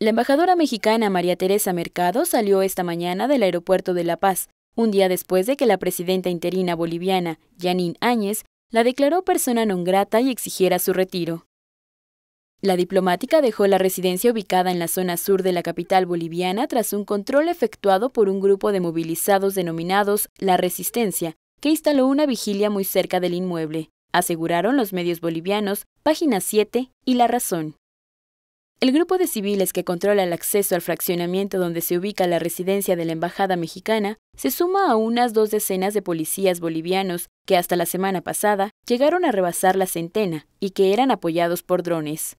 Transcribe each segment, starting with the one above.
La embajadora mexicana María Teresa Mercado salió esta mañana del aeropuerto de La Paz, un día después de que la presidenta interina boliviana, Janine Áñez, la declaró persona non grata y exigiera su retiro. La diplomática dejó la residencia ubicada en la zona sur de la capital boliviana tras un control efectuado por un grupo de movilizados denominados La Resistencia, que instaló una vigilia muy cerca del inmueble, aseguraron los medios bolivianos Página 7 y La Razón. El grupo de civiles que controla el acceso al fraccionamiento donde se ubica la residencia de la Embajada mexicana se suma a unas dos decenas de policías bolivianos que hasta la semana pasada llegaron a rebasar la centena y que eran apoyados por drones.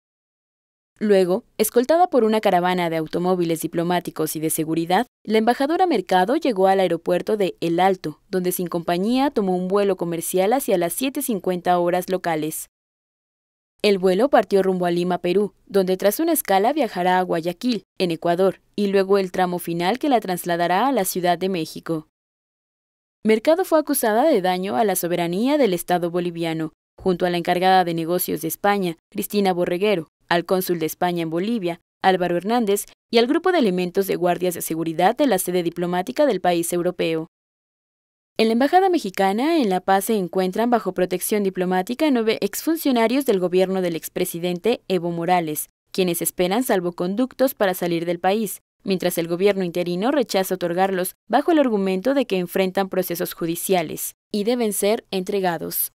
Luego, escoltada por una caravana de automóviles diplomáticos y de seguridad, la embajadora Mercado llegó al aeropuerto de El Alto, donde sin compañía tomó un vuelo comercial hacia las 7.50 horas locales, el vuelo partió rumbo a Lima, Perú, donde tras una escala viajará a Guayaquil, en Ecuador, y luego el tramo final que la trasladará a la Ciudad de México. Mercado fue acusada de daño a la soberanía del Estado boliviano, junto a la encargada de negocios de España, Cristina Borreguero, al cónsul de España en Bolivia, Álvaro Hernández, y al grupo de elementos de guardias de seguridad de la sede diplomática del país europeo. En la Embajada Mexicana en La Paz se encuentran bajo protección diplomática nueve exfuncionarios del gobierno del expresidente Evo Morales, quienes esperan salvoconductos para salir del país, mientras el gobierno interino rechaza otorgarlos bajo el argumento de que enfrentan procesos judiciales y deben ser entregados.